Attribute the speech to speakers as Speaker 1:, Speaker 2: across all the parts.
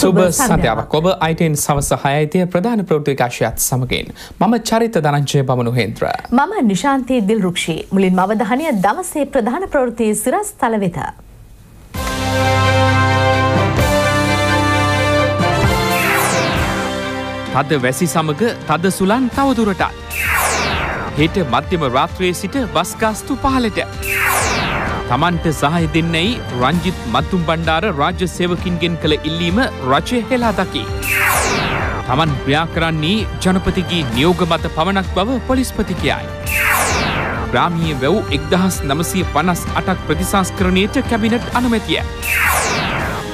Speaker 1: සුබ සධ්‍යාවක් ඔබ අයිටන් සවස හයතිය ප්‍රධාන ප්‍රෘතිකාශයත් සමගින් මම චරිත දනංචය බමනු හේත්‍ර.
Speaker 2: මම නිශාන්තයේ දිල් රක්ෂී මුලින් මවදහනය දවසේ ප්‍රධාන ප්‍රවෘතිය සිරස් තලවෙත.
Speaker 1: තද වැසි සමග තද සුලන් තවදුරටත්. හෙට මධ්‍යම රාත්‍රයේ සිට බස්ගාස්තු පහලට. තමන්ට සහය දෙන්නයි රංජිත් මත්තුම් බණ්ඩාර රාජ්‍ය සේවකින්ගෙන් කළ ඉල්ලීම රජය හෙලා දකි. තමන් ක්‍රියා කරන්නේ ජනපතිගේ නියෝග මත පමණක් බව පොලිස්පතිකයයි. ග්‍රාමිය වැව් එක්දහස් නමසය පනස් අටක් ප්‍රතිසංස්කරණයට කැබිනට් අනුමැතිය.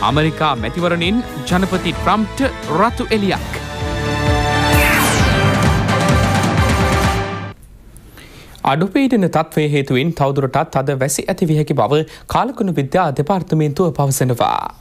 Speaker 1: අමරිකා මැතිවරණින් ජනපති ට්‍රම්ප්ට රතු එලියක්. අඩුපීඩන තත්වය හේතුවෙන් තවදුරටත් අද වැසි ඇති විහැකි බව කාලකුණු විද්‍යා දෙපාර්තමේන්තුව පවසනවා.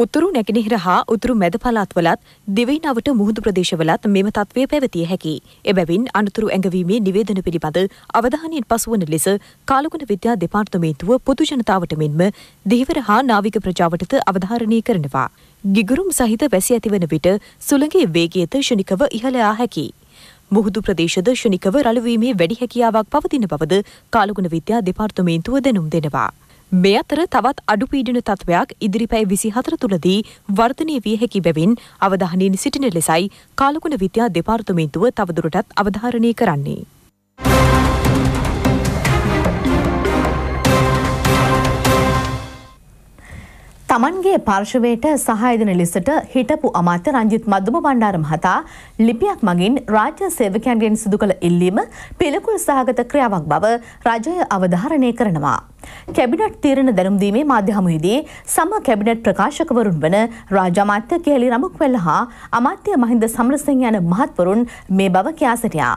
Speaker 3: උතුරු නැගෙනහිර හා උතුරු මැද පළාත්වලත් දිවයි නවට මුහුදු ප්‍රදේශවලත් මෙම තත්ත්වය පැවතිය හැකි. එබැවින් අනතුරු ඇඟවීමේ නිවේදන පිළිබඳ අවධානයෙන් පසුවන ලෙස කාලගුණ විද්‍යා දෙපාර්තමේන්තුව පොදු ජනතාවට මෙන්ම දෙහිවර හා නාවික ප්‍රජාවටද අවධාරණය කරනවා. ගිගුරුම් සහිත වැසි ඇතිවන විට සුළඟේ වේගයද ෂණිකව ඉහළයා හැකි. මුහුදු ප්‍රදේශද ෂණිකව රළුවීමේ වැඩි හැකියාවක් පවතින බවද කාලගුණ විද්‍යා දෙපාර්තමේන්තුව දැනුම් දෙනවා. මේ අතර තවත් අඩුපීඩන තත්ත්වයක් ඉදිරිපැයි විසිහතර තුළදී වර්ධනය විය හැකි බැවින් අවධානයෙන් සිටින ලෙසයි කාලකුණ විද්‍යා දෙපාර්තමේන්තුව තවදුරටත් අවධාරණය කරන්නේ. තමන්ගේ
Speaker 2: පාර්ශවයට සහයදන ලෙසට හිටපු අමාත්‍ය රංජිත් මධ්දම බණ්ඩාර මහතා ලිපියක් මගින් රාජ්‍ය සේවකයන්ගෙන් සිදු කළ ඉල්ලීම පිළිකුල් සහගත ක්‍රියාවක් බව රජය අවධාරණය කරනවා. කැබිනට් තීරණ දැනුම්දීමේ මාධ්‍ය හමුවේදී සම කැබිනට් ප්‍රකාශකවරුන් වන රාජාමාත්‍ය කෙහෙලි රමුක්වැල්ල හා අමාත්‍ය මහින්ද සමරසිංහ යන මහත්වරුන් මේ බව කියා සිටියා.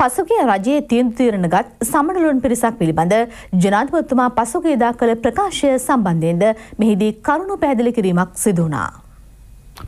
Speaker 2: පසුගිය රජයේ තීන්දු තීරණ ගත් සමනලුන් පිරිසක් පිළිබඳ ජනාධිපතිතුමා පසුගියදා කළ ප්‍රකාශය සම්බන්ධයෙන්ද මෙහිදී කරුණු පැහැදිලි කිරීමක් සිදු වුණා.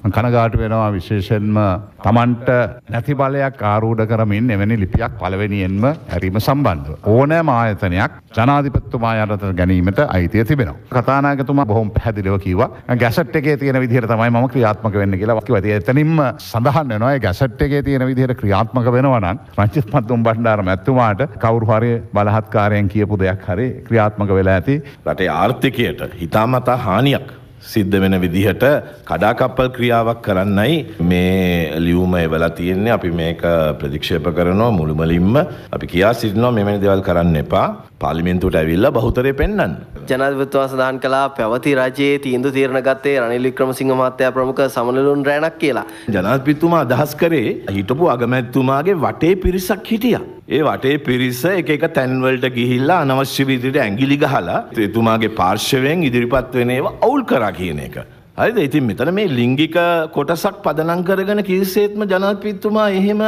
Speaker 4: කනගාට වෙනවා විශේෂෙන්ම තමන්ට නැති බලයක් ආරූඩ කරමින් එවැනි ලිපියක් පළවෙනියෙන්ම ඇරීම සම්බන්ධ. ඕනෑම ආයතනයක් ජනාධිපත්තුමා යටත ගැනීමට අයිතිය තිබෙනවා. කතානාගතුමා බොහොම පැදිලිව කිවා ගැසට් එකේ තියෙන විදිහට තමයි ම ක්‍රියාත්මක වෙන්න කියලා වකිව ඇති එතනින්ම සඳහන් නොය ගැසට් එකේ තියෙන විදිහට ක්‍රියාත්මක වෙනවනම් රංචිත් පත්තුම් බණ්ඩාරම ඇත්තුමාට කවරුහරය බලහත්කාරයෙන් කියපු
Speaker 5: දෙයක් හරි ක්‍රියාත්මක වෙලා ඇති රටේ ආර්ථිකයට හිතාමතා හානියක් සිද්ධ වෙන විදිහට කඩාකප්පල් ක්‍රියාවක් කරන්නයි මේ ලියුම එවලා තියෙන්නේ අපි මේක ප්‍රතික්ෂේප කරනවා මුළුමලින්ම අපි කියා සිටිනවා මෙවැනි දේවල් කරන්න එපා පාලිමෙන්තුට ඇවිල්ලා බහුතරය පෙන්වන්න.
Speaker 6: ජනාධිපතිතුමා සඳහන් කළා පැවති රජයේ තීන්දුව තීරණ ගත්තේ රනිල් වික්‍රමසිංහ මහත්තයා ප්‍රමුඛ සමනලුන් රැණක් කියලා.
Speaker 5: ජනාධිපතිතුමා අදහස් කරේ හිටපු අගමැතිතුමාගේ වටේ පිරිසක් හිටියා. ඒ වටේ පිරිස එක එක තැන්වලට ගිහිල්ලා අනවශ්‍ය විදිහට ඇඟිලි ගහලා එතුමාගේ පාර්ශවයෙන් ඉදිරිපත් වෙන ඒවා අවුල් කරා කියන එක. හරිද? ඉතින් මෙතන මේ ලිංගික කොටසක් පදනම් කරගෙන කිසිසේත්ම ජනාධිපතිතුමා එහෙම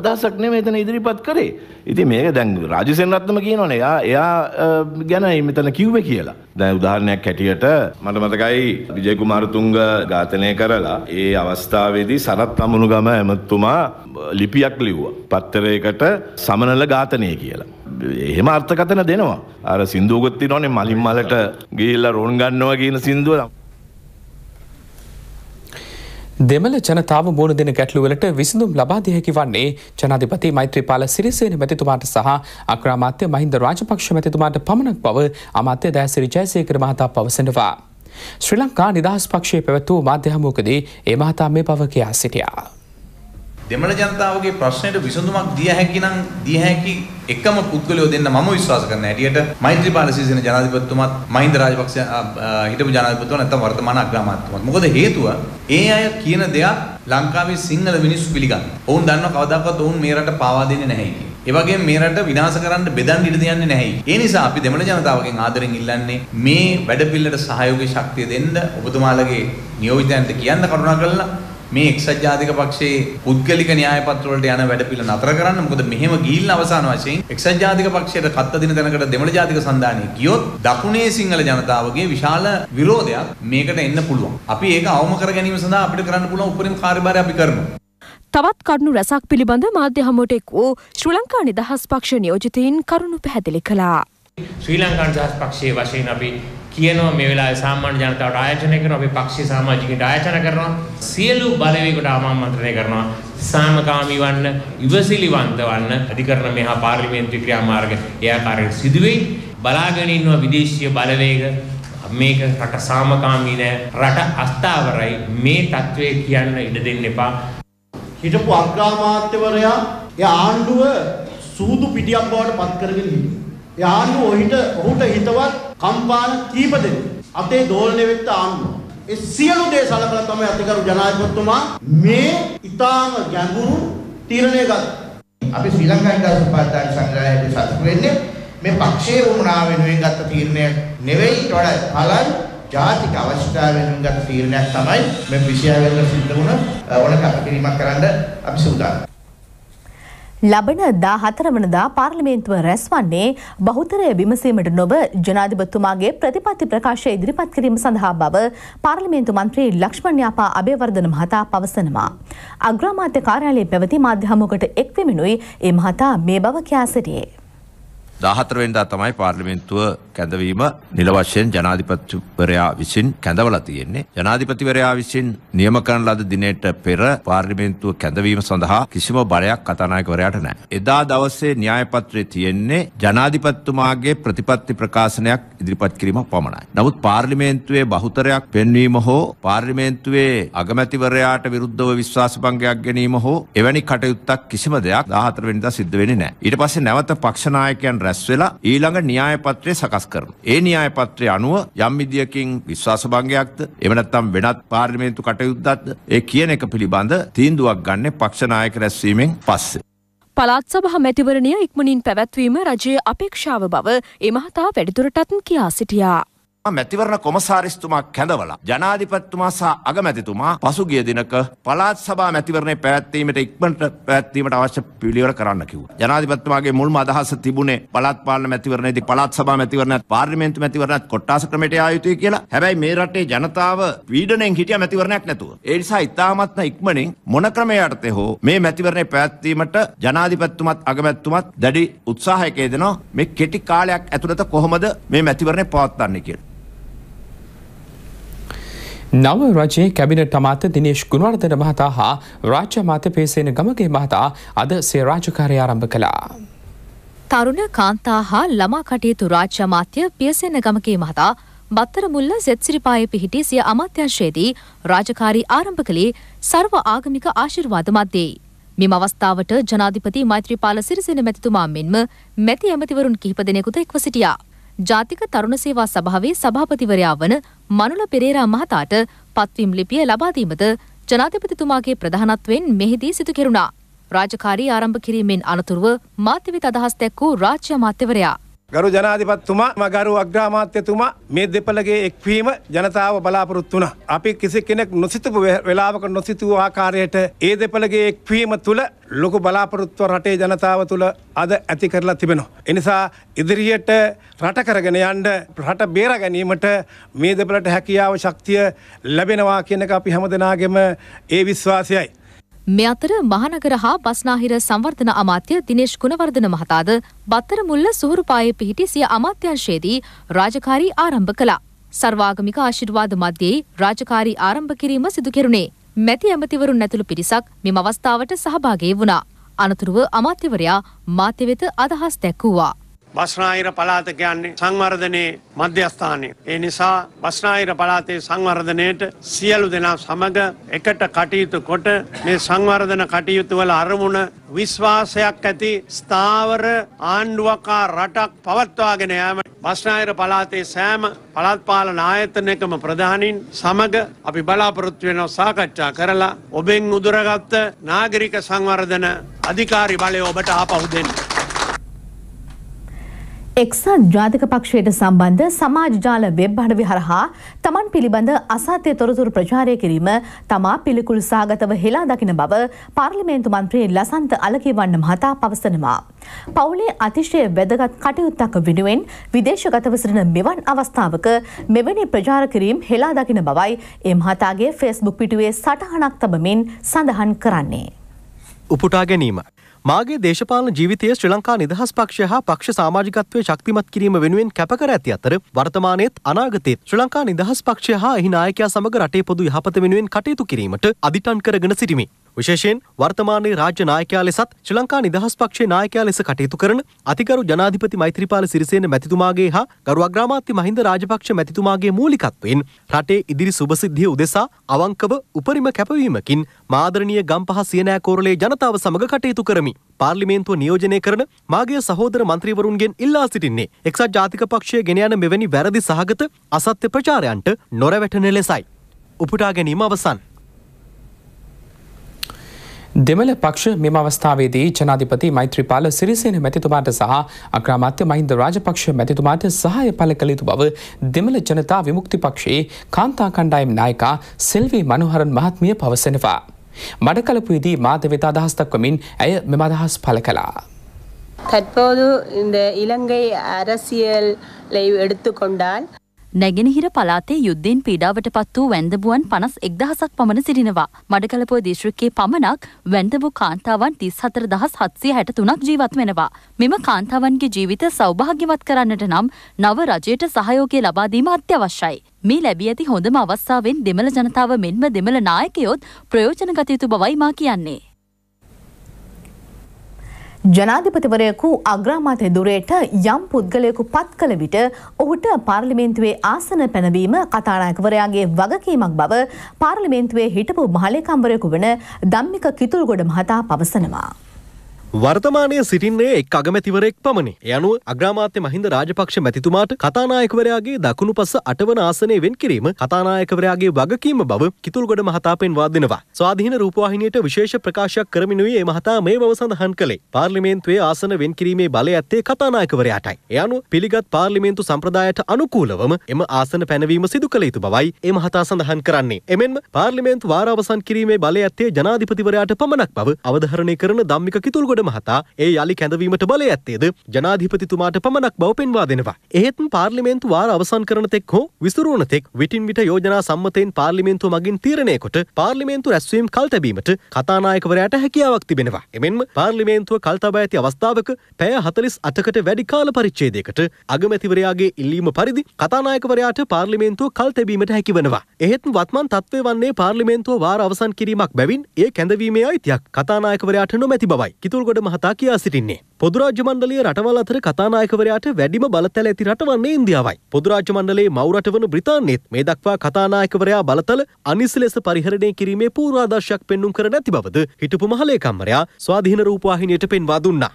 Speaker 5: අදහසක් නෙමෙයි එතන ඉදිරිපත් කරේ. ඉතින් මේක දැන් රාජසෙන් රත්නම කියනවනේ එයා එයා ගැන මෙතන කිව්වේ කියලා. දැන් උදාහරණයක් හැටියට මට මතකයි විජය කුමාරතුංග ඝාතනය කරලා ඒ අවස්ථාවේදී සරත් අමුණුගම ඇමතුමා ලිපියක් ලිව්වා. පත්තරයකට සමනල ඝාතනය කියලා. එහෙම අර්ථකතන දෙනවා. අර සින්දුවකුත් තියෙනවනේ මලින් මලට ගිහිල්ලා රොන් ගන්නවා කියන සින්දුව.
Speaker 1: දෙමළ ජනතාව මුණ දෙන ගැටලුවලට විසඳුම් ලබාදයහැකි වන්නේ ජනාධිපති මෛත්‍රීපාල සිරිසේන මැතිතුමාට සහ අක්‍රාමාත්‍ය මහින්ද රාජපක්ෂ මැතිතුමාට පමණක් බව අමාත්‍ය දෑසිරි ජයසේකර මහතා පවසනවා. ශ්‍රී ලංකා නිදහස් පක්ෂයේ පැවැත්වූ මාධ්‍යහමෝකදී ඒ මහතා මේ පව කියා සිටියා.
Speaker 6: දෙමළ ජනතාවගේ ප්‍රශ්නයට විසඳුමක් දිය හැකි නම් දිය හැකි එකම පුද්ගලයෝ දෙන්න මම විශ්වාස කරන හැටියට මෛත්‍රීපාල සිරිසේන ජනාධිපතිතුමත් මහින්ද රාජපක්ෂ හිටපු ජනාධිපතිතුමා නැත්නම් වර්තමාන අග්‍රාමාත්‍යතුමා. මොකද හේතුව ඒ අය කියන දේක් ලංකාවේ සිංහල මිනිස්සු පිළිගන්න. ඔවුන් දන්නව කවදාකවත් ඔවුන් මේ රට පාවා දෙන්නේ නැහැ කියලා. ඒ වගේම මේ රට විනාශ කරන්න බෙදන්න ඉඩ දෙන්නේ නැහැ. ඒ නිසා අපි දෙමළ ජනතාවගෙන් ආදරෙන් ඉල්ලන්නේ මේ වැඩ පිළිවෙලට සහයෝගී ශක්තිය දෙන්න ඔබතුමාලගේ නියෝජිතයන්ට කියන්න කරුණා කරලා මේ එක්සත් ජාතික පක්ෂයේ පුද්ගලික න්‍යාය පත්‍රවලට යන වැඩ පිළ නතර කරන්න. මොකද මෙහෙම ගිහිල්ලා අවසාන වශයෙන් එක්සත් ජාතික පක්ෂයට කත්ත දින තැනකට දෙමළ ජාතික සන්ධානය ගියොත් දකුණේ සිංහල ජනතාවගේ විශාල විරෝධයක් මේකට එන්න පුළුවන්. අපි ඒක අවම කර ගැනීම සඳහා අපිට කරන්න පුළුවන් උපරිම කාර්යභාරය අපි කරනවා.
Speaker 7: තවත් කරුණු රැසක් පිළිබඳ මාධ්‍ය හමුවටෙක් වූ ශ්‍රී ලංකා නිදහස් පක්ෂ නියෝජිතයින් කරුණු පැහැදිලි කළා.
Speaker 1: ශ්‍රී ලංකා නිදහස් පක්ෂයේ වශයෙන් අපි කියනවා මේ වෙලාවේ සාමාන්‍ය ජනතාවට ආයෝජනය කරනවා අපි පක්ෂීය සමාජිකයන්ට ආයෝජන කරනවා සියලු බලවේගකට ආමන්ත්‍රණය කරනවා සාමකාමී වන්න ඉවසිලිවන්ත වන්න අධිකරණ මෙහා පාර්ලිමේන්තු ක්‍රියාමාර්ග ඒ ආකාරයට සිදුවෙයි බලාගෙන ඉන්නවා විදේශීය බලවේග මේක රට සාමකාමී නෑ රට අස්ථාවරයි මේ தત્ත්වය කියන්න ඉඩ දෙන්න එපා
Speaker 6: හිටපු අග්‍රාමාත්‍යවරයා ඒ ආණ්ඩුව සූදු පිටියක් බවට පත් කරගෙන හිටියා යාළුව ඔහිට ඔහුට හිතවත් කම්පාන කීප දෙනෙක් අතේ දෝලණය වෙච්ච ආණ්ඩුව. ඒ සියලු දේ සලකලා තමයි අතිගරු ජනාධිපතිතුමා මේ ඊටාම ගැඹුරු
Speaker 4: තීරණය ගත්තා. අපි ශ්‍රී ලංකා ඉන්දියානු උපාධිධාරී සංග්‍රහයට සතුටු වෙන්නේ මේ පක්ෂයේ වුණා වෙනුවෙන් ගත්ත තීරණය නෙවෙයි ඊට වඩා බලන් ජාතික අවශ්‍යතාව වෙනුවෙන් ගත්ත
Speaker 5: තීරණයක් තමයි මේ විෂය වෙන සිද්ධ වුණ ඕන කැපකිරීමක් කරන්න අපි සූදානම්.
Speaker 2: ලබන දා හතරවනදා පාර්ලිමේන්තුව රැස් වන්නේ බහුතරය විමසීමට නොව ජනාධිපත්තුමාගේ ප්‍රතිපත්ති ප්‍රකාශය ඉදිරිපත් කිරීම සඳහා බව පාර්ලිමේන්තු මන්ත්‍රී ලක්ෂ්මණ්‍යාපා අභයවර්ධන මහතා පවසනවා. අග්‍රාමාත්‍ය කාර්යාලයේ පැවති මාධ්‍යහමුකට එක්වමිනුයි ඒ මහතා මේ බව කියා සිටියේ.
Speaker 4: දාහතරවෙන්දා තමයි පාර්ලිමෙන්න්තුව කැඳවීම නිල වශයෙන් ජනාධිපතිවරයා විසින් කැඳවල තියෙන්නේ. ජනාධිපතිවරයා විසින් නියම කරන ලද දිනයට පෙර පාර්ලිමෙන්න්තුව කැඳවීම සඳහා කිසිම බලයක් කතානායකවරයාට නෑ. එදා දවස්සේ න්‍යායපත්‍රය තියෙන්නේ ජනාධිපත්තුමාගේ ප්‍රතිපත්ති ප්‍රකාශනයක් ඉදිරිපත් කිරීමක් පමණයි. නමුත් පාර්ලිමේන්තුවේ බහුතරයක් පෙන්වීම හෝ පාර්ලිමේන්තුවේ අගමැතිවරයාට විරුද්ධව විශ්වාස භංගයක් ගැනීම හෝ එවැනි කටයුත්තක් කිසිම දෙයක් 14 වෙනිදා සිද්ධ වෙන්නේ නැහැ. ඊට පස්සේ නැවත පක්ෂ නායකයන් රැස් වෙලා ඊළඟ න්‍යාය පත්‍රය සකස් කරනවා. ඒ න්‍යාය පත්‍රය අනුව යම් විදියකින් විශ්වාස භංගයක්ද එහෙම නැත්නම් වෙනත් පාර්ලිමේන්තු කටයුත්තක්ද ඒ කියන එක පිළිබඳ තීන්දුවක් ගන්න පක්ෂ නායක රැස්වීමෙන් පස්සේ.
Speaker 7: පළාත් සභා මැතිවරණය ඉක්මනින් පැවැත්වීම රජයේ අපේක්ෂාව බව ඒ මහතා වැඩිදුරටත් කියා සිටියා.
Speaker 4: මැතිවරණ කොමසාරිස්තුමා කැඳවලා ජනාධිපතිතුමා සහ අගමැතිතුමා පසුගිය දිනක පළාත් සභා මැතිවරණේ පැවැත්වීමට ඉක්මනට පැවැත්වීමට අවශ්‍ය පිළිවෙල කරන්න කිව්වා. ජනාධිපතිතුමාගේ මුල්ම අදහස තිබුණේ පළාත් පාලන මැතිවරණයේදී පළාත් සභා මැතිවරණත් පාර්ලිමේන්තු මැතිවරණත් කොට්ටාස ක්‍රමයට ආ යුතුයි කියලා. හැබැයි මේ රටේ ජනතාව පීඩණයෙන් හිටිය මැතිවරණයක් නැතුව. ඒ නිසා ඉතාමත්ම ඉක්මනින් මොන ක්‍රමයකට හෝ මේ මැතිවරණේ පැවැත්වීමට ජනාධිපතිතුමත් අගමැතිතුමත් දැඩි උත්සාහයක යෙදෙනවා. මේ කෙටි කාලයක් ඇතුළත කොහොමද මේ මැතිවරණය පවත්වන්නේ කියලා.
Speaker 1: නව රජයේ කැබිනට අමාත දිනේශ් ගුණවර්ධන මහතා හා රාජ්‍ය මාත පේසේන ගමගේ මහතා අද සේරාජකාරය ආරම්භ කළා.
Speaker 7: තරුණ කාන්තා හා ළමා කටයුතු රාජ්‍ය මාත්‍ය පියසේන ගමගේ මහතා බත්තර මුල්ල සෙත්සිරිපායේ පිහිටි සිය අමාත්‍යංශයේදී රාජකාරී ආරම්භ කළේ සර්ව ආගමික ආශිර්වාද මැද්දේ. මෙම අවස්ථාවට ජනාධිපති මෛත්‍රීපාල සිරිසේන මැතිතුමා මෙන්ම මැති ඇමතිවරුන් කිහිප දෙනෙකුද එක්ව සිටියා. ජාතික තරුණ සේවා සභාවේ සභාපතිවරයා වන මනුල පෙරේරා මහතාට පත්වීම් ලිපිය ලබා දීමද ජනාධිපතිතුමාගේ ප්‍රධානත්වයෙන් මෙහිදී සිදු කෙරුණා. රාජකාරී ආරම්භ කිරීමෙන් අනතුරුව මාධ්‍ය වෙත අදහස් දැක් වූ රාජ්‍ය අමාත්‍යවරයා
Speaker 5: ගරු ජනාධිපතිතුමා මගරු අග්‍රාමාත්‍යතුමා මේ දෙපළගේ එක්වීම ජනතාව බලාපොරොත්තු වුණා. අපි කිසි කෙනෙක් නොසිතපු වෙලාවක නොසිතූ ආකාරයට ඒ දෙපළගේ එක්වීම තුළ ලොකු බලාපොරොත්තුව රටේ ජනතාව තුළ අද ඇති කරලා තිබෙනවා. එනිසා ඉදිරියට රට කරගෙන යන්න රට බේර ගැනීමට මේ දෙපළට හැකියාව ශක්තිය ලැබෙනවා කියන එක අපි හැමදෙනාගෙම ඒ විශ්වාසයයි.
Speaker 7: මේ අතර මහනගර හා බස්නාහිර සංවර්ධන අමාත්‍ය දිනේශ් ගුණවර්ධන මහතාද බත්තරමුල්ල සුහුරුපායේ පිහිටි සිය අමාත්‍යංශයේදී රාජකාරී ආරම්භ කළා. සර්වාගමික ආශිර්වාද මධ්‍යයේ රාජකාරී ආරම්භ කිරීම සිදු කෙරුණේ. මැති ඇමතිවරුන් ඇතුළු පිරිසක් මෙම අවස්ථාවට සහභාගී වුණා. අනතුරුව අමාත්‍යවරයා මාධ්‍ය වෙත අදහස් දැක්වුවා.
Speaker 4: බස්නාහිර පලාත කියන්නේ සංවර්ධනයේ මධ්‍යස්ථානය. ඒ නිසා බස්නාහිර පලාතේ සංවර්ධනයට සියලු දෙනා සමග එකට කටයුතු කොට මේ සංවර්ධන කටයුතුවල අරමුණ විශ්වාසයක් ඇති ස්ථාවර ආණ්ඩුවකා රටක් පවත්වාගෙන යෑම බස්නාහිර පලාතේ සෑම පළත්පාලන ආයතනයකම ප්‍රධානින් සමග අපි බලාපොරොත්තු වෙනව සාකච්ඡා කරලා ඔබෙන් උදුරගත්ත නාගරික සංවර්ධන අධිකාරි බලය ඔබට ආපහු දෙන්න.
Speaker 2: එක්සත් ජාතික පක්ෂයට සම්බන්ධ සමාජ ජාල වෙබ් අඩවි හරහා තමන් පිළිබඳ අසත්‍ය තොරතුරු ප්‍රචාරය කිරීම තමා පිළිකුල් සාගතව හෙලා දකින බව පාර්ලිමේන්තු මන්ත්‍රයේ ලසන්ත අලකිවන්න මහතා පවසනවා. පවුලේ අතිශය වැදගත් කටයුත්තක වෙනුවෙන් විදේශගතව සිටින මෙවන් අවස්ථාවක මෙවැනි ප්‍රචාර කිරීම් හෙලා දකින බවයි ඒ මහතාගේ ෆෙස්බුක් පිටුවේ සටහනක් තබමින් සඳහන් කරන්නේ.
Speaker 6: උපුටා ගැනීම මාගේ දේශපාලන ජීවිතයේ ශ්‍රී ලංකා නිදහස් පක්ෂය හා පක්ෂ සමාජිකත්වය ශක්තිමත් කිරීම වෙනුවෙන් කැපකර ඇති අතර වර්තමානයේත් අනාගතයේත් ශ්‍රී ලංකා නිදහස් පක්ෂය හා එහි නායකයා සමග රටේ පොදු යහපත වෙනුවෙන් කටයුතු කිරීමට අදිටන් කරගෙන සිටිමි. විශේෂයෙන් වර්තමානයේ රාජ්‍ය නායකයා ලෙසත් ශ්‍රී ලංකා නිදහස් පක්ෂයේ නායකයා ලෙස කටයුතු කරන අතිගරු ජනාධිපති මෛත්‍රීපාල සිරිසේන මැතිතුමාගේ හා ගරු අග්‍රාමාත්‍ය මහින්ද රාජපක්ෂ මැතිතුමාගේ මූලිකත්වයෙන් රටේ ඉදිරි සුබසිද්ධිය උදෙසා අවංකව උපරිම කැපවීමකින් මාදරණීය ගම්පහ සියනෑ කෝරළේ ජනතාව සමග කටයුතු කරමි. පාර්ලිමේන්තුව නියෝජනය කරන මාගේ සහෝදර මන්ත්‍රීවරුන්ගෙන් ඉල්ලා සිටින්නේ එක්සත් ජාතික පක්ෂය ගෙන යන මෙවැනි වැරදි සහගත අසත්‍ය ප්‍රචාරයන්ට නොරවැටෙන ලෙසයි. උපුටා ගැනීම අවසන්.
Speaker 1: දෙමළ පක්ෂ මෙම අවස්ථාවේදී ජනාධිපති මෛත්‍රපාල සිරිසේන මැතිතුමාට සහ අග්‍රාමාත්‍ය මහින්ද රාජපක්ෂ මැතිතුමාට සහය පල කළ යුතු බව දෙමළ ජනතා විමුක්ති පක්ෂයේ කාන්තා කණ්ඩායම් නායකා සෙල්වී මනුහරන් මහත්මිය පවසනවා. මඩකලපුයේදී මාත වෙත අදහස්තක්වමින් ඇය මෙම අදහස් පල කලා.
Speaker 3: தற்போது இந்த இலங்கை அரசியலை
Speaker 7: எடுத்துக்கொண்டால் නැගෙනහිර පලාතේ යුද්ධෙන් පීඩාවට පත් වූ වැන්දබුවන් පනස් එක්දහසක් පමණ සිටිනවා. මඩකලපුව දිශ්‍රික්කේ පමණක් වැන්දබු කාන්තාවන් තිස් හතර දහස් හත්සිය හැට තුනක් ජීවත් වෙනවා. මෙම කාන්තාවන්ගේ ජීවිත සෞභාග්‍යවත් කරන්නට නම් නව රජයට සහයෝගය ලබාදීම අත්‍යවශ්‍යයි. මේ ලැබී ඇති හොඳම අවස්ථාවෙන් දෙමළ ජනතාව මෙන්ම දෙමළ නායකයොත් ප්‍රයෝජන ගතයුතු බවයි මා කියන්නේ.
Speaker 2: ජනාධිපතිවරයකු අග්‍රාමාත්‍ය දුරයට යම් පුද්ගලයකු පත් කළ විට ඔහුට පාර්ලිමේන්තුවේ ආසන පැනවීම කතානායකවරයාගේ වගකීමක් බව පාර්ලිමේන්තුවේ හිටපු මහලේකම්වරයකු වන ධම්මික කිතුල්ගොඩ මහතා පවසනවා.
Speaker 6: වර්තමානය සිටින්නේ එක් අගමැතිවරෙක් පමණි. යනුව අග්‍රාමාත්‍ය මහින්ද රාජපක්ෂ මැතිතුමාට කතානායකවරයාගේ දකුණු පස අටවන ආසනය වෙන් කිරීම කතානායකවරයාගේ වගකීම බව කිතුල්ගොඩ මහතා පෙන්වා දෙනවා. ස්වාධීන රූපවාහිනියට විශේෂ ප්‍රකාශයක් කරමිනුයි ඒ මහතා මේ බව සඳහන් කළේ. පාර්ලිමේන්තුවේ ආසන වෙන් කිරීමේ බලය ඇත්තේ කතානායකවරයාටයි. ඒ අනුව පිළිගත් පාර්ලිමේන්තු සම්ප්‍රදායට අනුකූලවම එම ආසන පැනවීම සිදු කළ යුතු බවයි ඒ මහතා සඳහන් කරන්නේ. එමෙන්ම පාර්ලිමේන්තු වාරාවසන් කිරීමේ බලය ඇත්තේ ජනාධිපතිවරයාට පමණක් බව අවධාරණය කරන ධම්මික කිතුල්ගොඩ ගුණවර්ධන මහතා ඒ යළි කැඳවීමට බලය ඇත්තේද ජනාධිපතිතුමාට පමණක් බව පෙන්වා දෙනවා. එහෙත් පාර්ලිමේන්තු වාර අවසන් කරන තෙක් හෝ විසුරුවන තෙක් විටින් විට යෝජනා සම්මතයෙන් පාර්ලිමේන්තුව මගින් තීරණය කොට පාර්ලිමේන්තු රැස්වීම කල් තැබීමට කතානායකවරයාට හැකියාවක් තිබෙනවා. එමෙන්ම පාර්ලිමේන්තුව කල් තබා ඇති අවස්ථාවක පැය හතලිස් අටකට වැඩි කාල පරිච්ඡේදයකට අගමැතිවරයාගේ ඉල්ලීම පරිදි කතානායකවරයාට පාර්ලිමේන්තුව කල් තැබීමට හැකිවනවා. එහෙත් වත්මන් තත්ත්වය වන්නේ පාර්ලිමේන්තුව වාර අවසන් කිරීමක් බැවින් ඒ කැඳවීමේ අයිතියක් කතානායකවරයාට නොමැති බවයි. කිතුල්ගොඩ කුරුගොඩ මහතා කියා සිටින්නේ. පොදුරාජ්‍ය මණ්ඩලය රටවල් අතර කතානායකවරයාට වැඩිම බලතල ඇති රට වන්නේ ඉන්දියාවයි. පොදුරාජ්‍ය මණ්ඩලයේ මව් රට වන බ්‍රිතාන්‍යයේත් මේ දක්වා කතානායකවරයා බලතල අනිසි ලෙස පරිහරණය කිරීමේ පූර්වාදර්ශයක් පෙන්눔 කර නැති බවද හිටපු මහලේකම්වරයා ස්වාධීන රූපවාහිනියට පෙන්වා දුන්නා.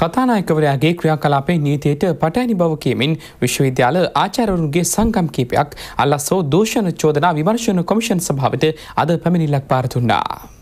Speaker 1: කතානායකවරයාගේ ක්‍රියාකලාපේ නීතියට පටෑනි බව කියමින් විශ්වවිද්‍යාල ආචාරවරුන්ගේ සංකම් කීපයක් අල්ලස්සෝ දෝෂණ චෝදනා විමර්ශන කොමිෂන් සභාවට අද පැමිණිල්ලක් පාරතුන්නා.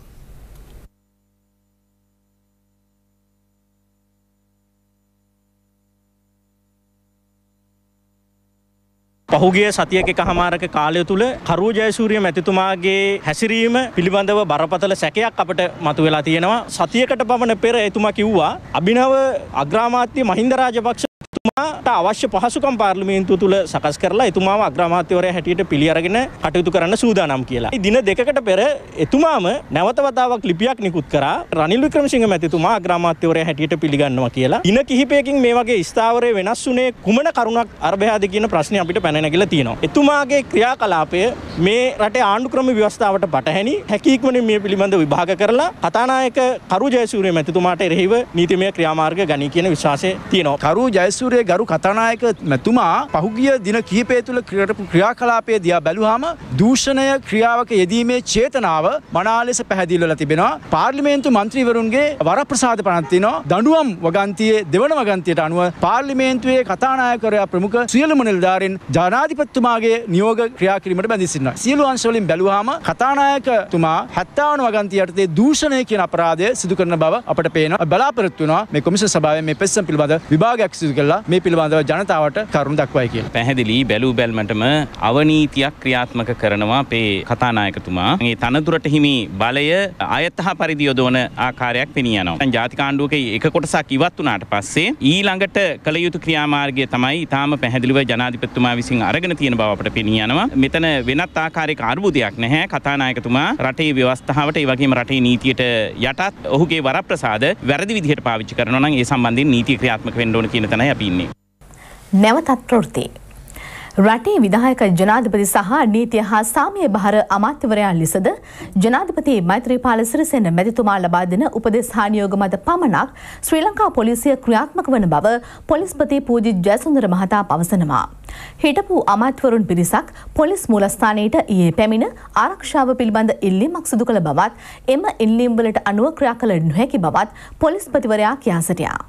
Speaker 6: පහුගිය සතියක කහමාරක කාලය තුළ කරු ජයසූරිය මැතිතුමාගේ හැසිරීම පිළිබඳව බරපතල සැකයක් අපට මතු වෙලා තියෙනවා සතියකට පමණ පෙර එතුමා කිව්වා අභිනව අග්‍රාමාත්‍ය මහින්ද රාජපක්ෂ එතුමාට අවශ්‍ය පහසුකම් පාර්ලිමේන්තුව තුළ සකස් කරලා එතුමාව අග්‍රාමාත්‍යවරයා හැටියට පිළිඅරගෙන කටයුතු කරන්න සූදානම් කියලා. දින දෙකකට පෙර එතුමාම නැවත වතාවක් ලිපියක් නිකුත් කරා රනිල් වික්‍රමසිංහ මැතිතුමා අග්‍රාමාත්‍යවරයා හැටියට පිළිගන්නවා කියලා. දින කිහිපයකින් මේ වගේ ස්ථාවරය වෙනස් වුණේ කුමන කරුණක් අරබයාද කියන ප්‍රශ්නේ අපිට පැන නැගිලා තියෙනවා. එතුමාගේ ක්‍රියාකලාපය මේ රටේ ආණ්ඩු ක්‍රම ව්‍යවස්ථාවට පටහැනි හැකි ඉක්මනින් මේ පිළිබඳ විභාග කරලා කතානායක කරු ජයසූරිය මැතිතුමාට එරෙහිව නීතිමය ක්‍රියාමාර්ග ගනී කියන විශ්වාසය තියෙනවා. කරු ජයසූරිය මන්ත්‍රය ගරු කතානායක මැතුමා පහුගිය දින කිහිපේ තුළ ක්‍රියටපු ක්‍රියාකලාපය දිහා බැලුවාම දූෂණය ක්‍රියාවක යෙදීමේ චේතනාව මනා ලෙස පැහැදිලිවලා තිබෙනවා. පාර්ලිමේන්තු මන්ත්‍රීවරුන්ගේ වරප්‍රසාද පනත්තිනවා දඬුවම් වගන්තියේ දෙවන වගන්තියට අනුව පාර්ලිමේන්තුවේ කතානායකරයා ප්‍රමුඛ සියලුම නිලධාරීන් ජනාධිපතිතුමාගේ නියෝග ක්‍රියා කිරීමට බැඳිසින්නවා. සියලු අංශවලින් බැලුවාම කතානායකතුමා 70 වගන්ති යටතේ දූෂණය කියන අපරාධය සිදු කරන බව අපට පේනවා. බලාපොරොත්තු වෙනවා මේ කොමිෂන් සභාවේ මේ පෙස්සම් පිළිබඳ විභාගයක් සිදු කළා මේ පිළිබඳව ජනතාවට කරුණ දක්වයි කිය.
Speaker 1: පැහැදිලි බැලූ බැල්මටම අවනීතියක් ක්‍රියාත්මක කරනවා පේ කතානායකතුමා. ඒ තනතුරට හිමි බලය අයත්තහා පරිදි යොදවන ආකාරයක් පෙනී යනවා. ජාතිකාණ්ඩුවක එක කොටසක් ඉවත් වුණාට පස්සේ ඊළඟට කළ යුතු ක්‍රියාමාර්ගය තමයි ඊටාම පැහැදිලිව ජනාධිපතිතුමා විසින් අරගෙන තියෙන බව අපට පෙනී යනවා. මෙතන වෙනත් ආකාරයක අර්බුදයක් නැහැ. කතානායකතුමා රටේ ව්‍යවස්ථාවට ඒ වගේම රටේ නීතියට යටත් ඔහුගේ වරප්‍රසාද වැරදි විදිහට පාවිච්චි කරනවා නම් ඒ සම්බන්ධයෙන් නීති ක්‍රියාත්මක වෙන්න ඕන කියන තැනයි අපි ඉන්නේ.
Speaker 2: නැවතත් ප්‍රෘති. රටේ විදායක ජනාධිපති සහ නීතිය හා සාමය භාර අමාත්‍යවරයා ලෙසද ජනාධිපති මෛත්‍රීපාල සිරිසෙන මැතිතුමා ලබා දෙන උපදෙස් හා නියෝග මත පමණක් ශ්‍රී ලංකා පොලිසිය ක්‍රියාත්මක වන බව පොලිස්පති පූජි ජයසුන්දර මහතා පවසනවා. හිටපු අමාත්‍යවරුන් පිරිසක් පොලිස් මූලස්ථානයට ඊයේ පැමිණ ආරක්ෂාව පිළිබඳ ඉල්ලීමක් සිදු කළ බවත් එම ඉල්ලීම්වලට අනුව ක්‍රියා කළ නොහැකි බවත් පොලිස්පතිවරයා කියා සිටියා.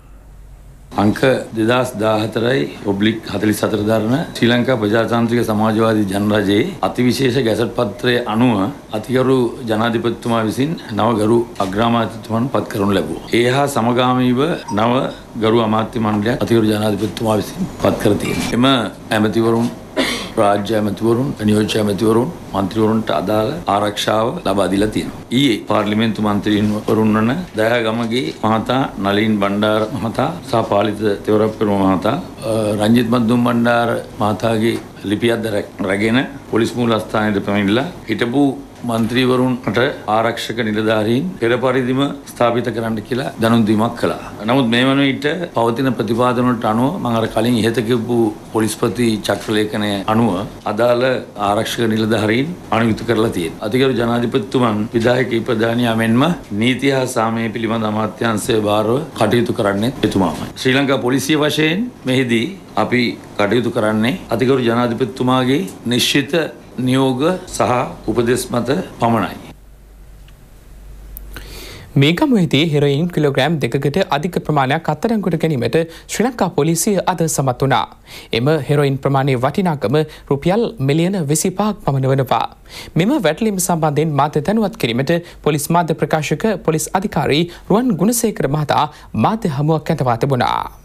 Speaker 8: අංක දෙදස් දාහතරයි ඔබ්ලික් හතලි සතර දරන ශ්‍රී ලංකා ප්‍රජාතන්ත්‍රික සමාජවාදී ජනරජයේ අතිවිශේෂ ගැසට් පත්‍රය අනුව අතිකරු ජනාධිපතිතුමා විසින් නවගරු අග්‍රාමාත්‍යතුමන් පත් කරනු ලැබූ. ඒ හා සමගාමීව නව ගරු අමාත්‍ය මණ්ඩලයක් අතිකරු ජනාධිපතිතුමා විසින් පත් කර තියෙනවා. එම ඇමතිවරුන් රාජ්‍ය ඇමතිවරුන් නියෝජ්‍ය ඇමතිවරුන් මන්ත්‍රීවරුන්ට අදාළ ආරක්ෂාව ලබා දීලා තියෙනවා. ඊයේ පාර්ලිමේන්තු මන්ත්‍රීවරුන් වන දයාගමගේ මහතා නලින් බණ්ඩාර මහතා සහ පාලිත තෙවරප්පරම මහතා රංජිත් මද්දුම් බණ්ඩාර මහතාගේ ලිපියක්ද රැගෙන පොලිස් මූලස්ථානයේ පැමිණිලා හිටපු මන්ත්‍රීවරුන්ට ආරක්ෂක නිලධාරීන් පෙර පරිදිම ස්ථාපිත කරන්න කියලා දැනුම්දීමක් කළා. නමුත් මේ වන විට පවතින ප්‍රතිපාදන වලට අනුව මම අර කලින් ඉහත කිව්පු පොලිස්පති චක්‍රලේඛනය අනුව අදාළ ආරක්ෂක නිලධාරීන් අනුයුක්ත කරලා තියෙනවා. අධිකරු ජනාධිපතිතුමන් විධායක ඉපදානියා මෙන්ම නීතිය හා සාමය පිළිබඳ අමාත්‍යාංශයේ භාරව කටයුතු කරන්නේ එතුමාමයි. ශ්‍රී ලංකා පොලිසිය වශයෙන් මෙහිදී අපි කටයුතු කරන්නේ අධිකරු ජනාධිපතිතුමාගේ නිශ්චිත නියෝග සහ උපදෙස් මත පමණයි.
Speaker 1: මේගමහිතේ හෙරයින් කිලෝග්‍රෑම් දෙකට අධික ප්‍රමාණයක් අත්තරංකුට ගැනීමට ශ්‍රී ලංකා පොලිසිය අද සමත් වනා. එම හෙරොයින් ප්‍රමාණය වටිනාකම රුපියල් මිලියන විසිපාක් පමණ වනවා. මෙම වැටලිම් සම්බන්ධයෙන් මාත තැනුවත් කිරීමට පොලිස් මාධ්‍ය ප්‍රකාශක පොලිස් අධිකාරී රුවන් ගුණසේකර මහතා මාධ්‍ය හමුවක් ඇතවා තිබුණා.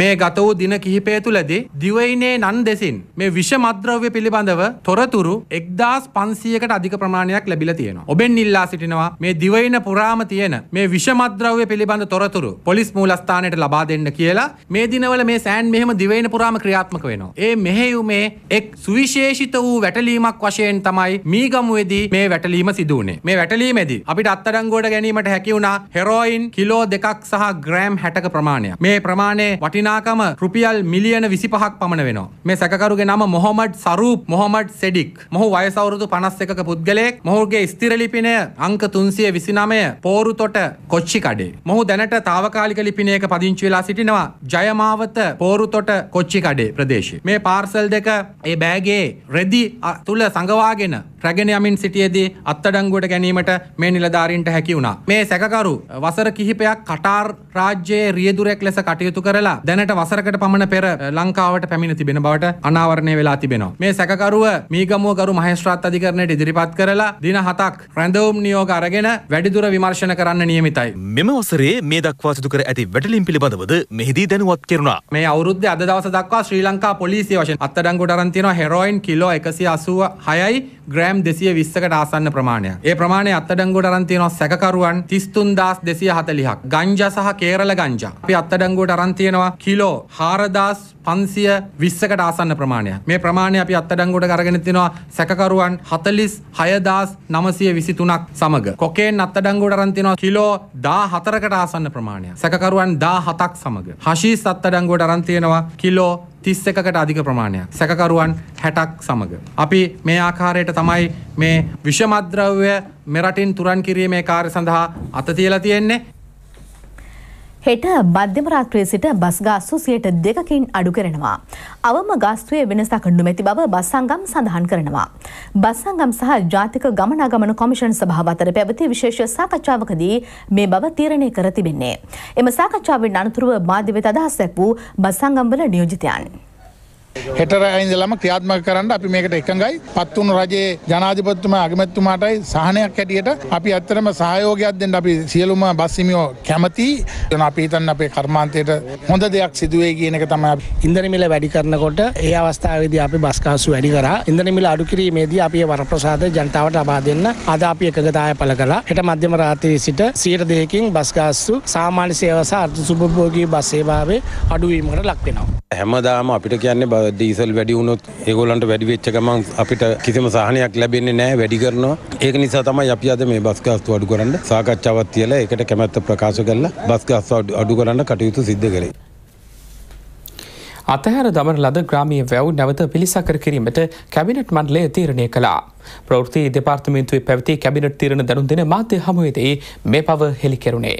Speaker 9: මේ ගත වූ දින කිහිපය තුළදී දිවයිනේ නන් දෙසින් මේ විෂ මද්‍රව්‍ය පිළිබඳව තොරතුරු 1500කට අධික ප්‍රමාණයක් ලැබිලා තියෙනවා. ඔබෙන් ඉල්ලා සිටිනවා මේ දිවයින පුරාම තියෙන මේ විෂ මද්‍රව්‍ය පිළිබඳ තොරතුරු පොලිස් මූලස්ථානයට ලබා දෙන්න කියලා මේ දිනවල මේ සෑන් මෙහෙම දිවයින පුරාම ක්‍රියාත්මක වෙනවා. ඒ මෙහෙයුමේ එක් සුවිශේෂිත වූ වැටලීමක් වශයෙන් තමයි මීගමුවේදී මේ වැටලීම සිදු වුණේ. මේ වැටලීමේදී අපිට අත්අඩංගුවට ගැනීමට හැකි වුණා හෙරෝයින් කිලෝ දෙකක් සහ ග්‍රෑම් 60ක ප්‍රමාණයක්. මේ ප්‍රමාණය වටිනා වටිනාකම රුපියල් මිලියන 25ක් පමණ වෙනවා. මේ සැකකරුගේ නම මොහොමඩ් සරූප් මොහොමඩ් සෙඩික්. මොහු වයස අවුරුදු 51ක පුද්ගලයෙක්. මොහුගේ ස්ථිර ලිපිනය අංක 329 පෝරුතොට කොච්චි කඩේ. මොහු දැනට తాවකාලික ලිපිනයක පදිංචි වෙලා සිටිනවා ජයමාවත පෝරුතොට කොච්චි කඩේ ප්‍රදේශයේ. මේ පාර්සල් දෙක ඒ බෑගේ රෙදි තුල සංගවාගෙන රැගෙන යමින් සිටියේදී අත්අඩංගුවට ගැනීමට මේ නිලධාරීන්ට හැකි වුණා. මේ සැකකරු වසර කිහිපයක් කටාර් රාජ්‍යයේ රියදුරෙක් ලෙස කටයුතු කරලා දැනට වසරකට පමණ පෙර ලංකාවට පැමිණ තිබෙන බවට අනාවරණය වෙලා තිබෙනවා. මේ සැකකරුව මීගමුව ගරු මහේස්ත්‍රාත් අධිකරණයට ඉදිරිපත් කරලා දින 7ක් රැඳවුම් නියෝග අරගෙන වැඩිදුර විමර්ශන කරන්න නියමිතයි.
Speaker 10: මෙම වසරේ මේ දක්වා සිදු කර ඇති වැටලීම් පිළිබඳවද මෙහිදී දැනුවත් කෙරුණා.
Speaker 9: මේ අවුරුද්දේ අද දවස දක්වා ශ්‍රී ලංකා පොලිසිය වශයෙන් අත්අඩංගුවට අරන් තියෙනවා හෙරොයින් කිලෝ 186යි ග්‍රෑම් 220කට ආසන්න ප්‍රමාණයක්. ඒ ප්‍රමාණය අත්අඩංගුවට අරන් තියෙනවා සැකකරුවන් 33240ක්. ගංජා සහ කේරළ ගංජා. අපි අත්අඩංගුවට අරන් තියෙනවා කිලෝ හාරදාස් පන්සිය විස්සකට ආසන්න ප්‍රමාණය මේ ප්‍රමාණය අපි අත්තඩංගොට කරගෙන තිනවා සැකකරුවන් හතලිස් හයදාස් නමසය විසිතුනක් සමඟ කොකෙන් අත්තඩංගොඩ රන්තිනවා කිලෝ දා හතරකට ආසන්න ප්‍රමාණය සැකකරුවන් දා හතක් සමඟ හශී සත්තඩංගොඩ රන්තියෙනවා කිලෝ තිස් එකකට අධික ප්‍රමාණයක් සැකකරුවන් හැටක් සමඟ. අපි මේ ආකාරයට තමයි මේ විෂමද්‍රව්‍ය මෙරටින් තුරන් කිරීමේ කාර්ය සඳහා අත තියලා තියෙන්නේ
Speaker 2: හෙට මධ්‍යම රාත්‍රිය සිට බස් ගාස්තු සියයට දෙකකින් අඩු කරනවා. අවම ගාස්තුවේ වෙනසක් නොමැති බව බස් සංගම් සඳහන් කරනවා. බස් සංගම් සහ ජාතික ගමනාගමන කොමිෂන් සභාව අතර පැවති විශේෂ සාකච්ඡාවකදී මේ බව තීරණය කර තිබෙන්නේ. එම සාකච්ඡාවෙන් අනතුරුව මාධ්‍ය වෙත අදහස් දැක් වූ බස් සංගම් වල නියෝජිතයන්.
Speaker 9: හෙටර ඇයිදලම ක්‍රියාත්මක කරන්න අපි මේකට එකඟයි පත්වුණු රජයේ ජනාධිපත්තුමා අගමැත්තුමාටයි සහනයක් හැටියට අපි ඇත්තරම සහයෝගයක් දෙන්න අපි සියලුම බස්සිමියෝ කැමති අපි හිතන්න අපේ කර්මාන්තයට හොඳ දෙයක් සිදුවේ කියන එක තමයි ඉන්දනමිල වැඩි කරනකොට ඒ අවස්ථාවේදී අපි බස්කාසු වැඩි කරා ඉන්දනමිල අඩු කිරීමේදී
Speaker 1: අපි වරප්‍රසාද ජනතාවට ලබා දෙන්න අද අපි එකගතාය පළ කළා හෙට මධ්‍යම රාත්‍රියේ සිට සියයට දෙකකින් බස්කාස්සු සාමාන්‍ය සේවස අර්ථ සුභභෝගී බස් සේවාවේ අඩුවීමකට ලක් වෙනවා
Speaker 9: හැමදාම අපිට කියන්නේ ඩීසල් වැඩි වුණොත් ඒගොල්ලන්ට වැඩි වෙච්ච ගමන් අපිට කිසිම සහනයක් ලැබෙන්නේ නැහැ වැඩි කරනවා. ඒක නිසා තමයි අපි අද මේ බස් ගාස්තු අඩු කරන්න සාකච්ඡාවක් තියලා ඒකට කැමැත්ත ප්‍රකාශ කරලා බස් ගාස්තු අඩු කරන්න කටයුතු සිද්ධ කරේ.
Speaker 1: අතහැර දමන ලද ග්‍රාමීය වැව් නැවත පිළිසකර කිරීමට කැබිනට් මණ්ඩලය තීරණය කළා. ප්‍රවෘති දෙපාර්තමේන්තුවේ පැවති කැබිනට් තීරණ දැනුම් දෙන මාධ්‍ය හමුවේදී මේ පව හෙළි කෙරුණේ.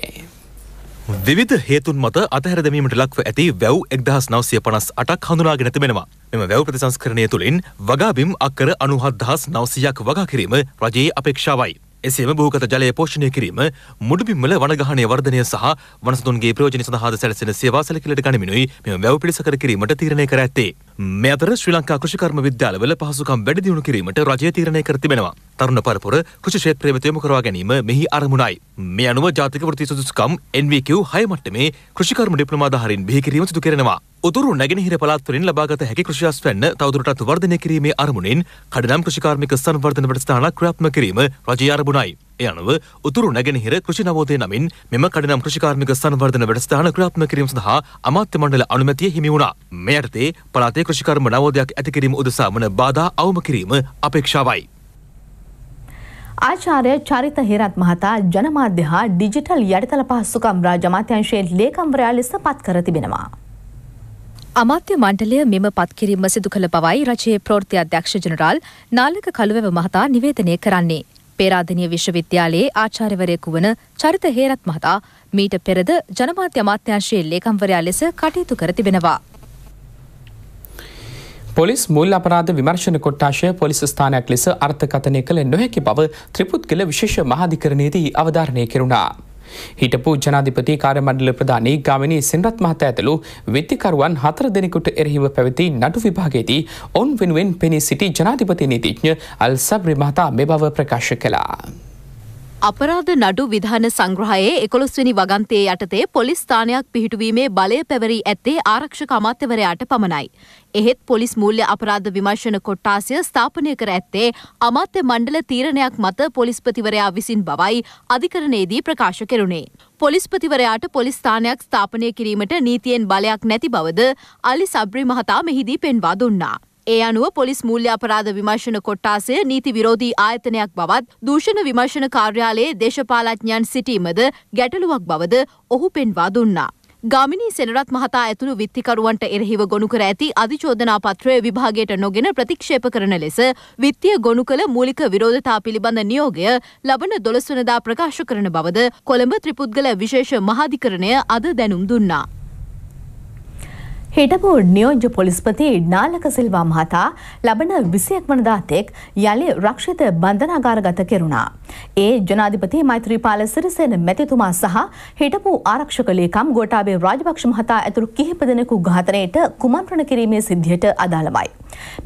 Speaker 10: විධ හේතුන් මත අතහැර දැමීමට ලක්ව ඇති වැව් එක්දහස් නවසය පනස් අටක් හඳුනාගෙන තිබෙනවා මෙම වැව් ප්‍රතිසංස්කරණය තුළින් වගාබිම් අක්කර අනුහත් දහස් නවසයක් වගා කිරීම රජයේ අපේක්ෂාවයි. එසේම භූගත ජලය පෝෂණය කිරීම මුඩුබිම්මල වනගහනය වර්ධනය සහ වනසතුන්ගේ ප්‍රයෝජන සඳහාද සැලසෙන සේවා සැලකිලට ගනිමිනුයි මෙම වැව් පිළිසකර කිරීමට තීරණය කර ඇත්තේ. මේ අතර ශ්‍රී ලංකා කෘෂිකර්ම විද්‍යාලවල පහසුකම් වැඩි දියුණු කිරීමට රජය තීරණය කර තිබෙනවා. තරුණ පරපුර කෘෂි ක්ෂේත්‍රය වෙත යොමු කරවා ගැනීම මෙහි අරමුණයි. මේ අනුව ජාතික වෘත්ති සුදුසුකම් NVQ 6 මට්ටමේ කෘෂිකර්ම ඩිප්ලෝමාධාරීන් බිහි කිරීම සිදු කරනවා. උතුරු නැගෙනහිර පළාත් වලින් ලබාගත හැකි කෘෂි අස්වැන්න තවදුරටත් වර්ධනය කිරීමේ අරමුණින් කඩනම් කෘෂිකාර්මික සංවර්ධන වැඩසටහන ක්‍රියාත්මක කිරීම රජයේ අරමුණයි. ඒ අනුව උතුරු නැගෙනහිර කෘෂි නවෝදය නමින් මෙම කඩනම් කෘෂිකාර්මික සංවර්ධන වැඩසටහන ක්‍රියාත්මක කිරීම සඳහා අමාත්‍ය මණ්ඩල අනුමැතිය හිමි වුණා. මේ යටතේ පළාතේ කෘෂිකර්ම නවෝදයක් ඇති කිරීම උදෙසා වන බාධා අවම කිරීම අපේක්ෂාවයි.
Speaker 2: ආචාර්ය චරිත හිරත් මහතා ජනමාධ්‍ය හා ඩිජිටල් යටිතල පහසුකම් රාජමාත්‍යංශයේ ලේකම්වරයා ලෙස පත් කර තිබෙනවා.
Speaker 7: අමාත්‍ය මණ්ඩලය මෙම පත්කිරීම සිදු කළ බවයි රජයේ ප්‍රෘති අධ්‍යක්ෂ ජනරාල් නාලක කළුවැව මහතා නිවේදනය කරන්නේ. පේරාධනය විශ්වවිද්‍යාලයේ ආචාර්යවරයෙකු වන චරිත හේරත් මහතා මීට පෙරද ජනමාත්‍ය අමාත්‍යංශයේ ලේකම්වරයා ලෙස කටයුතු කර තිබෙනවා.
Speaker 1: පොලිස් මුල් අපරාධ විමර්ශන කොට්ටාශය පොලිස් ස්ථානයක් ලෙස අර්ථකථනය කළ නොහැකි බව ත්‍රිපුද්ගල විශේෂ මහාධිකරණයේදී අවධාරණය කෙරුණා. හිටපු ජනාධිපති කාර්යමණ්ඩල ප්‍රධානී ගාමිණී සෙන්රත් මහතා ඇතුළු විත්තිකරුවන් හතර දෙනෙකුට එරහිව පැවති නඩු විභාගයේදී ඔවුන් වෙනුවෙන් පෙනී සිටි ජනාධිපති නීතිඥ අල්සබ්‍රි මහතා මේ බව ප්‍රකාශ කළා.
Speaker 11: අපරාධ නඩු විධාන සංග්‍රහයේ එකොළොස්වනි වගන්තයේ යටතේ පොලිස් ස්ථානයක් පිහිටුවීමේ බලය පැවරී ඇත්තේ ආරක්ෂක අමාත්‍යවරයාට පමණයි. එහෙත් පොලිස් මූල්‍ය අපරාධ විමර්ශන කොට්ටාසය ස්ථාපනය කර ඇත්තේ අමාත්‍ය මණ්ඩල තීරණයක් මත පොලිස්පතිවරයා විසින් බවයි අධිකරණයේදී ප්‍රකාශ කෙරුණේ. පොලිස්පතිවරයාට පොලිස් ස්ථානයක් ස්ථාපනය කිරීමට නීතියෙන් බලයක් නැති බවද අලි සබ්‍රි මහතා මෙහිදී පෙන්වා දුන්නා. ඒ අනුව පොලිස් මූල්‍ය අපරාධ විමර්ශන කොට්ටාසය නීති විරෝධී ආයතනයක් බවත් දූෂණ විමර්ශන කාර්යාලයේ දේශපාලඥයන් සිටීමද ගැටලුවක් බවද ඔහු පෙන්වා දුන්නා. ගාමිණී සෙනරත් මහතා ඇතුළු විත්තිකරුවන්ට එරෙහිව ගොනු කර ඇති අධිචෝදනා පත්‍රය විභාගයට නොගෙන ප්‍රතික්ෂේප කරන ලෙස විත්තිය ගොනු කළ මූලික විරෝධතා පිළිබඳ නියෝගය ලබන දොළස්වනදා ප්‍රකාශ කරන බවද කොළඹ ත්‍රිපුද්ගල විශේෂ මහාධිකරණය අද දැනුම් දුන්නා.
Speaker 2: හිටපු නියෝජ්‍ය පොලිස්පති නාලක සිල්වා මහතා ලබන විසියක් වනදාතෙක් යළි රක්ෂිත බන්ධනාගාරගත කෙරුණා. ඒ ජනාධිපති මෛත්‍රීපාල සිරිසෙන මැතිතුමා සහ හිටපු ආරක්ෂක ලේකම් ගෝටාබේ රාජපක්ෂ මහතා ඇතුළු කිහිප දෙනෙකු ඝාතනයට කුමන්ත්‍රණ කිරීමේ සිද්ධියට අදාළමයි.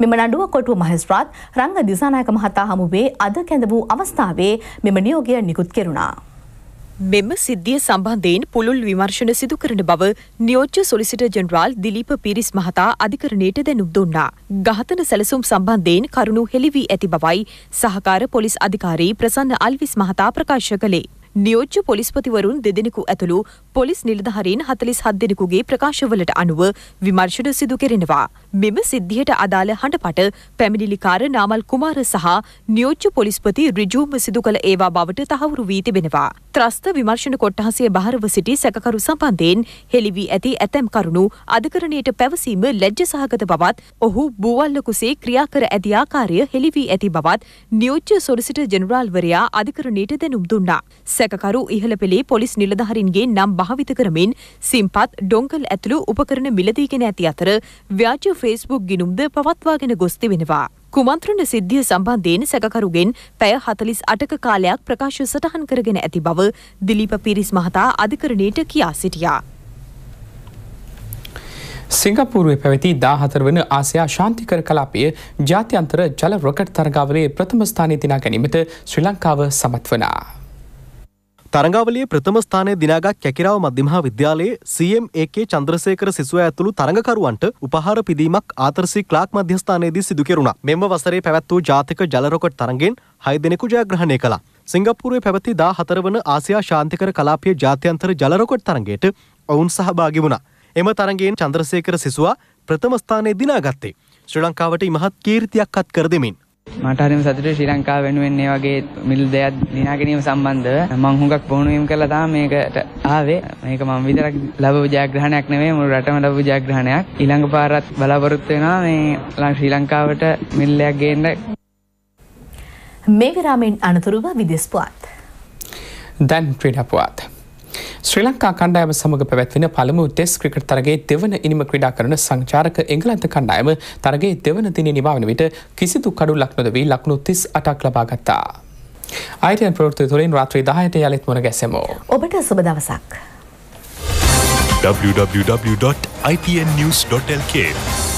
Speaker 2: මෙම නඩුව කොටුව මහස්ත්‍රාත් රංග දිසානායක
Speaker 3: මහතා හමුවේ අද කැඳ වූ අවස්ථාවේ මෙම
Speaker 2: නියෝගය නිකුත් කෙරුණා.
Speaker 3: මෙම සිද්ධිය සම්බන්ධයෙන් පුළුල් විමර්ශන සිදු කරන බව නියෝජ්‍ය සොලිසිට ජෙනරාල් දිලීප පිරිස් මහතා අධිකරණයට දැනුම් දුන්නා. ඝාතන සැලසුම් සම්බන්ධයෙන් කරුණු හෙළිවී ඇති බවයි සහකාර පොලිස් අධිකාරී ප්‍රසන්න අල්විස් මහතා ප්‍රකාශ කළේ. නියෝජ්‍ය පොලිස්පතිවරුන් දෙදෙනෙකු ඇතුළු පොලිස් නිලධහරින් හතලිස් හත් දෙනෙකුගේ ප්‍රකාශවලට අනුව විමර්ශන සිදු කෙරෙනවා. මෙම සිද්ධියට අදාළ හඬපට පැමිණිලිකාර නාමල් කුමාර සහ නියෝජ්‍ය පොලිස්පති රිජූම සිදු කළ ඒවා බවට තහවුරු වී තිබෙනවා. ත්‍රස්ත විමර්ශන කොට්ටහසේ බහරව සිටි සැකකරු සම්බන්ධයෙන් හෙළිවී ඇති ඇතැම් කරුණු අධකරණයට පැවසීම ලැජ්ජ සහගත බවත් ඔහු බූවල්ල කුසේ ක්‍රියාකර ඇති ආකාරය හෙළිවී ඇති බවත් නියෝජ්‍ය සොලිසිට ජෙනරාල්වරයා අධකරණයට දැනුම් දුන්නා. සැකකරු ඉහළ පෙළේ පොලිස් නිලධහරින්ගේ නම් භාවිත කරමින් සිම්පත් ඩොංකල් ඇතුළු උපකරණ මිලදීගෙන ඇති අතර ව්‍යාජ ෆේස්බුක් ගිනුම්ද පවත්වාගෙන ගොස් තිබෙනවා. කුමන්ත්‍රණ සිද්ධිය සම්බන්ධයෙන් සැකකරුගෙන් පැය හතලිස් අටක කාලයක් ප්‍රකාශ සටහන් කරගෙන ඇති බව දිලිප පිරිස් මහතා අධිකරණයට කියා සිටියා.
Speaker 1: සිංගපූරුවේ පැවැති දාහතර වන ආසියා ශාන්තිකර කලාපය ජාත්‍යන්තර ජල රොකට් තරගාවලේ ප්‍රථමස්ථානය තිනා ගැනීමට ශ්‍රී ලංකාව සමත් වනා.
Speaker 6: තරගාවලියේ ප්‍රථම ස්ථානය දිනාගත් කැකිරාව මධ්‍යමහා විද්‍යාලයේ CMAK චන්ද්‍රසේකර සිසුවා ඇතුළු තරඟකරුවන්ට උපහාර පිදීමක් ආතරසි ක්ලාක් මධ්‍යස්ථානයේදී සිදු කෙරුණා. මෙම වසරේ පැවැත් වූ ජාතික ජල රොකට් තරඟෙන් 6 දෙනෙකු ජයග්‍රහණය කළා. සිංගප්පූරුවේ පැවති 14 වන ආසියා ශාන්තිකර කලාපීය ජාත්‍යන්තර ජල රොකට් තරඟයට ඔවුන් සහභාගී වුණා. එම තරඟයෙන් චන්ද්‍රසේකර සිසුවා ප්‍රථම ස්ථානයේ දිනාගත්තේ. ශ්‍රී ලංකාවට ඉමහත් කීර්තියක් අත් කර දෙමින්
Speaker 1: මට හරිම සතුටුයි ශ්‍රී ලංකාව වෙනුවෙන් මේ වගේ මිල් දෙයක් දිනා ගැනීම සම්බන්ධව මම හුඟක් පුහුණු වීම කළා තමයි මේකට ආවේ මේක මම විතරක් ලැබපු ජයග්‍රහණයක් නෙමෙයි මුළු රටම ලැබපු ජයග්‍රහණයක් ඊළඟ පාරත් බලාපොරොත්තු වෙනවා මේ ශ්‍රී ලංකාවට මිල්ලයක් ගේන්න
Speaker 2: මේ විරාමෙන් අනතුරුව විදෙස් පුවත්
Speaker 1: දැන් ක්‍රීඩා පුවත් ශ්‍රී ලංකා කණ්ඩායම සමඟ පැවැත්වෙන පළමු ටෙස් ක්‍රිකට් තරගේ දෙවන ඉනිම ක්‍රඩා කරන සංචාරක එංගලන්ත කණ්ඩායම තරගේ දෙවන දින නිවාවන විට කිසිදු කඩු ලක්නොදවී ලක්නු තිස් අටක් ලබාගත්තා. අයිටයන් ප්‍රෘති තුරින් රාත්‍රී දාහයට යලෙත් මොන ගැසෙමෝ. ඔබට සුබ දවසක්.
Speaker 10: www.ipnnews.lk